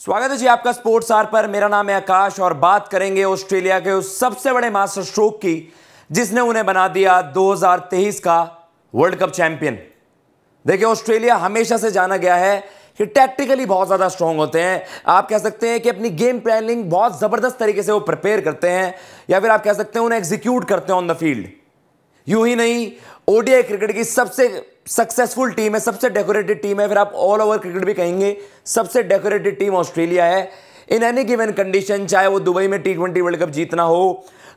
स्वागत है जी आपका स्पोर्ट्स आर पर मेरा नाम है आकाश और बात करेंगे ऑस्ट्रेलिया के उस सबसे बड़े मास्टर स्ट्रोक की जिसने उन्हें बना दिया 2023 का वर्ल्ड कप चैंपियन देखिए ऑस्ट्रेलिया हमेशा से जाना गया है कि टैक्टिकली बहुत ज़्यादा स्ट्रॉन्ग होते हैं आप कह सकते हैं कि अपनी गेम प्लानिंग बहुत ज़बरदस्त तरीके से वो प्रिपेयर करते हैं या फिर आप कह सकते हैं उन्हें एग्जीक्यूट करते हैं ऑन द फील्ड यूं ही नहीं ओडीआई क्रिकेट की सबसे सक्सेसफुल टीम है सबसे डेकोरेटेड टीम है फिर आप ऑल ओवर क्रिकेट भी कहेंगे सबसे डेकोरेटेड टीम ऑस्ट्रेलिया है इन एनी गिवन कंडीशन चाहे वो दुबई में टी ट्वेंटी वर्ल्ड कप जीतना हो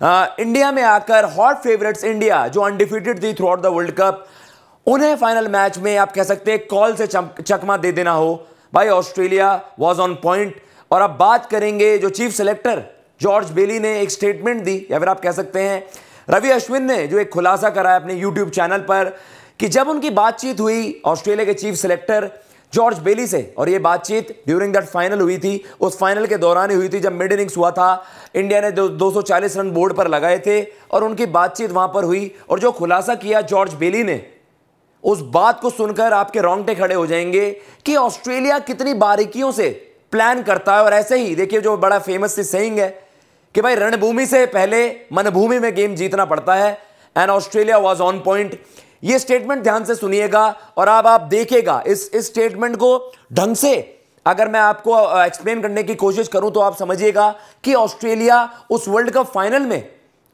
आ, इंडिया में आकर हॉट फेवरेट्स इंडिया जो अनडिफिटेड थी throughout the world cup उन्हें फाइनल मैच में आप कह सकते हैं कॉल से चकमा दे देना हो भाई ऑस्ट्रेलिया वॉज ऑन पॉइंट और अब बात करेंगे जो चीफ सेलेक्टर जॉर्ज बेली ने एक स्टेटमेंट दी या फिर आप कह सकते हैं रवि अश्विन ने जो एक खुलासा कराया अपने यूट्यूब चैनल पर कि जब उनकी बातचीत हुई ऑस्ट्रेलिया के चीफ सिलेक्टर जॉर्ज बेली से और ये बातचीत ड्यूरिंग दैट फाइनल हुई थी उस फाइनल के दौरान ही हुई थी जब मिड इनिंग्स हुआ था इंडिया ने दो 240 रन बोर्ड पर लगाए थे और उनकी बातचीत वहां पर हुई और जो खुलासा किया जॉर्ज बेली ने उस बात को सुनकर आपके रोंगटे खड़े हो जाएंगे कि ऑस्ट्रेलिया कितनी बारीकियों से प्लान करता है और ऐसे ही देखिए जो बड़ा फेमस सी सेइंग है कि भाई रणभूमि से पहले मनभूमि में गेम जीतना पड़ता है and Australia was on point ये स्टेटमेंट ध्यान से सुनिएगा और अब आप देखेगा इस इस स्टेटमेंट को ढंग से अगर मैं आपको एक्सप्लेन करने की कोशिश करूं तो आप समझिएगा कि ऑस्ट्रेलिया उस वर्ल्ड कप फाइनल में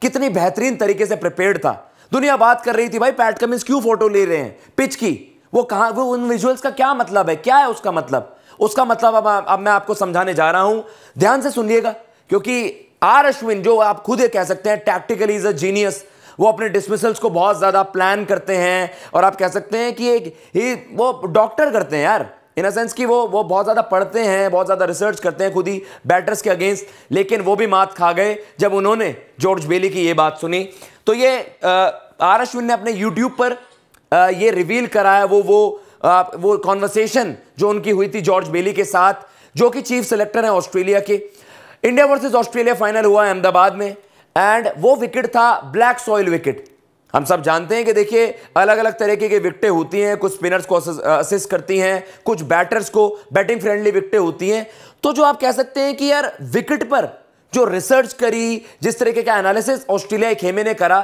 कितनी बेहतरीन तरीके से प्रिपेयर्ड था दुनिया बात कर रही थी भाई पैट कमिंस क्यों फोटो ले रहे हैं पिच की वो कहाँ वो उन विजुअल्स का क्या मतलब है क्या है उसका मतलब उसका मतलब अब अब मैं आपको समझाने जा रहा हूं ध्यान से सुनिएगा क्योंकि आर अश्विन जो आप खुद कह सकते हैं टैक्टिकली इज अ जीनियस वो अपने डिसमिसल्स को बहुत ज़्यादा प्लान करते हैं और आप कह सकते हैं कि एक ही वो डॉक्टर करते हैं यार इन अ सेंस कि वो वो बहुत ज़्यादा पढ़ते हैं बहुत ज़्यादा रिसर्च करते हैं खुद ही बैटर्स के अगेंस्ट लेकिन वो भी मात खा गए जब उन्होंने जॉर्ज बेली की ये बात सुनी तो ये आर अश्विन ने अपने यूट्यूब पर आ, ये रिवील कराया वो वो आ, वो कॉन्वर्सेशन जो उनकी हुई थी जॉर्ज बेली के साथ जो कि चीफ सेलेक्टर हैं ऑस्ट्रेलिया के इंडिया वर्सेज ऑस्ट्रेलिया फाइनल हुआ है अहमदाबाद में एंड वो विकेट था ब्लैक सॉइल विकेट हम सब जानते हैं कि देखिए अलग अलग तरीके की विकटें होती हैं कुछ स्पिनर्स को असिस्ट करती हैं कुछ बैटर्स को बैटिंग फ्रेंडली विकटें होती हैं तो जो आप कह सकते हैं कि यार विकेट पर जो रिसर्च करी जिस तरीके का एनालिसिस ऑस्ट्रेलिया खेमे ने करा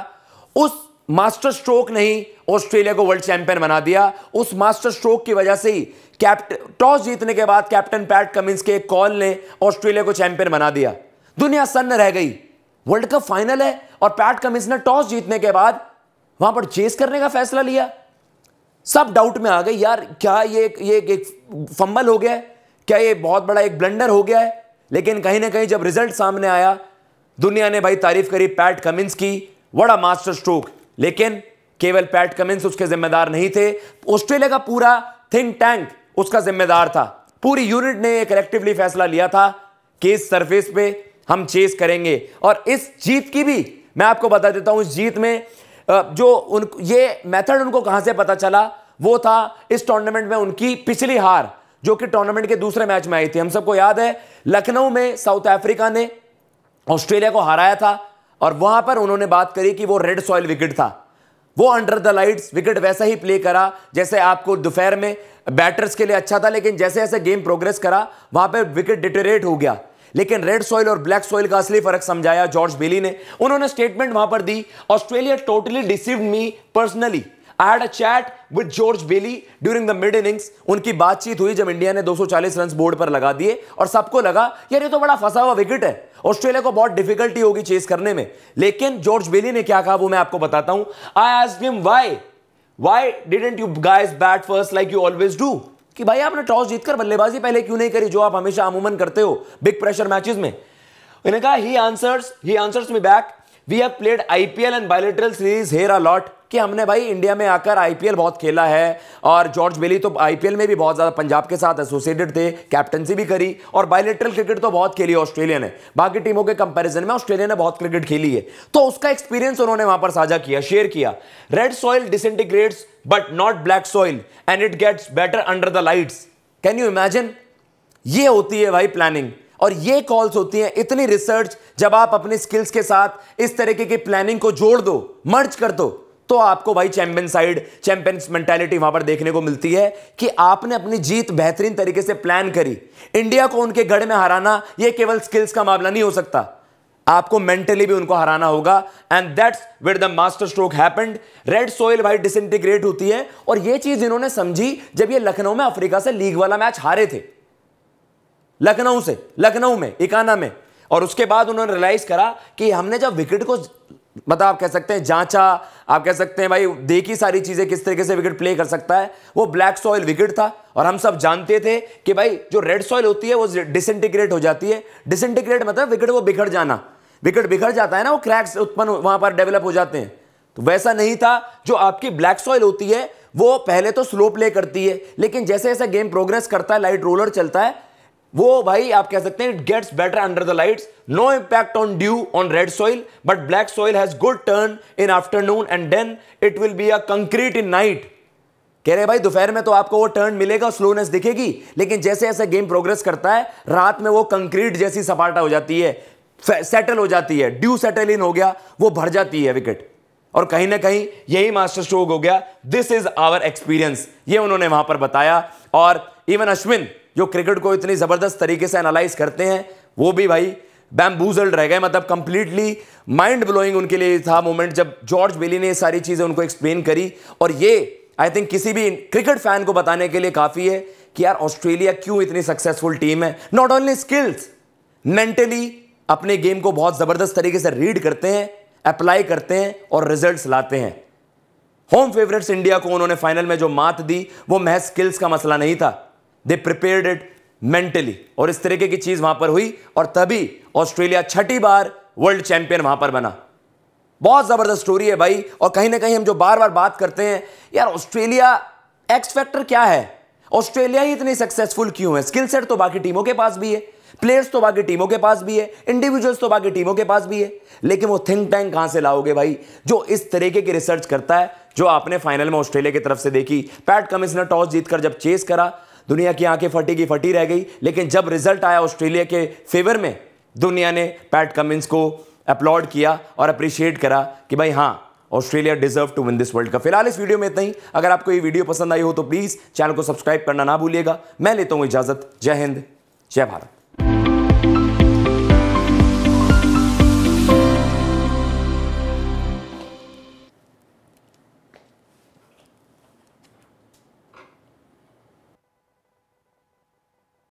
उस मास्टर स्ट्रोक ने ही ऑस्ट्रेलिया को वर्ल्ड चैंपियन बना दिया उस मास्टर स्ट्रोक की वजह से ही कैप्ट टॉस जीतने के बाद कैप्टन पैट कमिंस के कॉल ने ऑस्ट्रेलिया को चैंपियन बना दिया दुनिया सन्न रह गई वर्ल्ड कप फाइनल है और पैट कमिंस ने टॉस जीतने के बाद वहां पर चेस करने का फैसला लिया सब डाउट में आ गए यार क्या ये ये एक फंबल हो गया है क्या ये बहुत बड़ा एक ब्लंडर हो गया है लेकिन कहीं ना कहीं जब रिजल्ट सामने आया दुनिया ने भाई तारीफ करी पैट कमिंस की बड़ा मास्टर स्ट्रोक लेकिन केवल पैट कमिंस उसके जिम्मेदार नहीं थे ऑस्ट्रेलिया का पूरा थिंक टैंक उसका जिम्मेदार था पूरी यूनिट ने कलेक्टिवली फैसला लिया था कि इस सरफेस पे हम चेस करेंगे और इस जीत की भी मैं आपको बता देता हूं इस जीत में जो उन ये मेथड उनको कहां से पता चला वो था इस टूर्नामेंट में उनकी पिछली हार जो कि टूर्नामेंट के दूसरे मैच में आई थी हम सबको याद है लखनऊ में साउथ अफ्रीका ने ऑस्ट्रेलिया को हराया था और वहां पर उन्होंने बात करी कि वो रेड सॉइल विकेट था वो अंडर द लाइट्स विकेट वैसा ही प्ले करा जैसे आपको दोपहर में बैटर्स के लिए अच्छा था लेकिन जैसे जैसे गेम प्रोग्रेस करा वहां पर विकेट डिटेरेट हो गया लेकिन रेड सॉइल और ब्लैक सॉइल का असली फर्क समझाया जॉर्ज बेली ने उन्होंने स्टेटमेंट वहां पर दी Australia totally deceive me personally I had a chat with George Bailey during the mid innings उनकी बातचीत हुई जब इंडिया ने 240 रन बोर्ड पर लगा दिए और सबको लगा यार ये तो बड़ा फंसा हुआ विकेट है ऑस्ट्रेलिया को बहुत डिफिकल्टी होगी चेस करने में लेकिन जॉर्ज बेली ने क्या कहा वो मैं आपको बताता हूं I asked him why why didn't you guys bat first like you always do कि भाई आपने टॉस जीतकर बल्लेबाजी पहले क्यों नहीं करी जो आप हमेशा अमूमन करते हो बिग प्रेशर मैचेस में इन्हें कहा ही आंसर्स ही answers me back we have played IPL and bilateral series here a lot कि हमने भाई इंडिया में आकर आईपीएल बहुत खेला है और जॉर्ज बेली तो आईपीएल में भी बहुत ज़्यादा पंजाब के साथ एसोसिएटेड थे कैप्टनसी भी करी और बायोलेटरल क्रिकेट तो बहुत खेली ऑस्ट्रेलिया ने बाकी टीमों के कंपेरिजन में ऑस्ट्रेलिया ने बहुत क्रिकेट खेली है तो उसका एक्सपीरियंस उन्होंने वहां पर साझा किया शेयर किया red soil disintegrates but not black soil and it gets better under the lights can you imagine ये होती है भाई प्लानिंग और ये कॉल्स होती हैं इतनी रिसर्च जब आप अपने स्किल्स के साथ इस तरीके की प्लानिंग को जोड़ दो मर्ज कर दो तो आपको भाई चैंपियन साइड चैंपियंस मेंटेलिटी वहां पर देखने को मिलती है कि आपने अपनी जीत बेहतरीन तरीके से प्लान करी इंडिया को उनके गढ़ में हराना यह केवल स्किल्स का मामला नहीं हो सकता आपको मेंटली भी उनको हराना होगा and that's with the master stroke happened red soil भाई डिसइंटीग्रेट होती है और यह चीज इन्होंने समझी जब ये लखनऊ में अफ्रीका से लीग वाला मैच हारे थे लखनऊ से लखनऊ में इकाना में और उसके बाद उन्होंने रियलाइज करा कि हमने जब विकेट को मतलब आप कह सकते हैं जांचा आप कह सकते हैं भाई देखी सारी चीज़ें किस तरीके से विकेट प्ले कर सकता है वो ब्लैक सॉइल विकेट था और हम सब जानते थे कि भाई जो रेड सॉइल होती है वो डिसइंटीग्रेट हो जाती है डिसइंटीग्रेट मतलब विकेट वो बिखर जाना विकेट बिखर जाता है ना वो क्रैक्स उत्पन्न वहां पर डेवलप हो जाते हैं तो वैसा नहीं था जो आपकी ब्लैक सॉइल होती है वो पहले तो स्लो प्ले करती है लेकिन जैसे जैसे गेम प्रोग्रेस करता है लाइट रोलर चलता है वो भाई आप कह सकते हैं it gets better under the lights no impact on dew on red soil but black soil has good turn in afternoon and then it will be a concrete in night कह रहे भाई दोपहर में तो आपको वो टर्न मिलेगा slowness दिखेगी लेकिन जैसे जैसे गेम प्रोग्रेस करता है रात में वो कंक्रीट जैसी सपाटा हो जाती है सेटल हो जाती है ड्यू सेटल इन हो गया वो भर जाती है विकेट और कहीं ना कहीं यही मास्टर स्ट्रोक हो गया दिस इज आवर एक्सपीरियंस ये उन्होंने वहां पर बताया और इवन अश्विन जो क्रिकेट को इतनी ज़बरदस्त तरीके से एनालाइज करते हैं वो भी भाई बैम्बूजल्ड रह गए मतलब कंप्लीटली माइंड ब्लोइंग उनके लिए था मोमेंट जब जॉर्ज बेली ने सारी चीज़ें उनको एक्सप्लेन करी और ये आई थिंक किसी भी क्रिकेट फैन को बताने के लिए काफ़ी है कि यार ऑस्ट्रेलिया क्यों इतनी सक्सेसफुल टीम है नॉट ओनली स्किल्स मेंटली अपने गेम को बहुत ज़बरदस्त तरीके से रीड करते हैं अप्लाई करते हैं और रिजल्ट लाते हैं होम फेवरेट्स इंडिया को उन्होंने फाइनल में जो मात दी वो महज स्किल्स का मसला नहीं था दे प्रिपेयर्ड इट मेंटली और इस तरीके की चीज वहां पर हुई और तभी ऑस्ट्रेलिया छठी बार वर्ल्ड चैंपियन वहां पर बना बहुत ज़बरदस्त स्टोरी है भाई और कहीं ना कहीं हम जो बार बार बात करते हैं यार ऑस्ट्रेलिया एक्स फैक्टर क्या है ऑस्ट्रेलिया ही इतनी सक्सेसफुल क्यों है स्किल सेट तो बाकी टीमों के पास भी है प्लेयर्स तो बाकी टीमों के पास भी है इंडिविजुअल्स तो बाकी टीमों के पास भी है लेकिन वो थिंक टैंक कहां से लाओगे भाई जो इस तरीके की रिसर्च करता है जो आपने फाइनल में ऑस्ट्रेलिया की तरफ से देखी पैट कमिश्नर टॉस जीतकर जब चेस करा दुनिया की आंखें फटी की फटी रह गई लेकिन जब रिजल्ट आया ऑस्ट्रेलिया के फेवर में दुनिया ने पैट कमिंस को अपलॉड किया और अप्रिशिएट करा कि भाई हाँ Australia deserve to win this world cup फिलहाल इस वीडियो में इतना ही अगर आपको ये वीडियो पसंद आई हो तो प्लीज़ चैनल को सब्सक्राइब करना ना भूलिएगा मैं लेता हूँ इजाज़त जय हिंद जय भारत